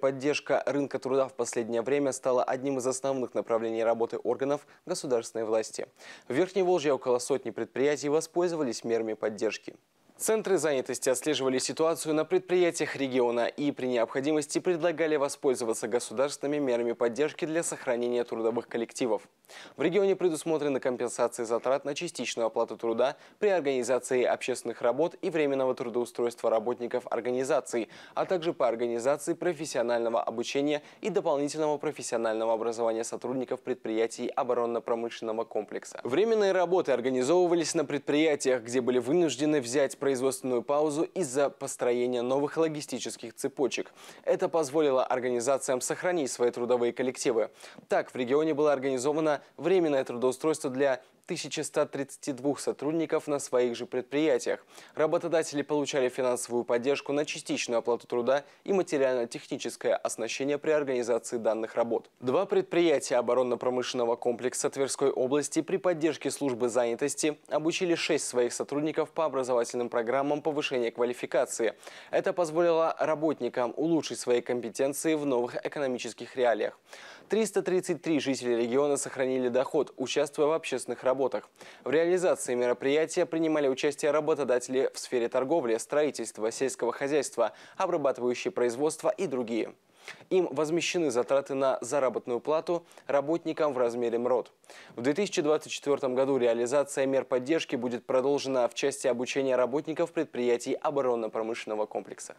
Поддержка рынка труда в последнее время стала одним из основных направлений работы органов государственной власти. В Верхней Волжье около сотни предприятий воспользовались мерами поддержки. Центры занятости отслеживали ситуацию на предприятиях региона и при необходимости предлагали воспользоваться государственными мерами поддержки для сохранения трудовых коллективов. В регионе предусмотрены компенсации затрат на частичную оплату труда при организации общественных работ и временного трудоустройства работников организаций, а также по организации профессионального обучения и дополнительного профессионального образования сотрудников предприятий оборонно-промышленного комплекса. Временные работы организовывались на предприятиях, где были вынуждены взять производственную паузу из-за построения новых логистических цепочек. Это позволило организациям сохранить свои трудовые коллективы. Так, в регионе было организовано временное трудоустройство для 1132 сотрудников на своих же предприятиях. Работодатели получали финансовую поддержку на частичную оплату труда и материально-техническое оснащение при организации данных работ. Два предприятия оборонно-промышленного комплекса Тверской области при поддержке службы занятости обучили шесть своих сотрудников по образовательным программам повышения квалификации. Это позволило работникам улучшить свои компетенции в новых экономических реалиях. 333 жителя региона сохранили доход, участвуя в общественных работах работах. В реализации мероприятия принимали участие работодатели в сфере торговли, строительства, сельского хозяйства, обрабатывающие производства и другие. Им возмещены затраты на заработную плату работникам в размере МРОД. В 2024 году реализация мер поддержки будет продолжена в части обучения работников предприятий оборонно-промышленного комплекса.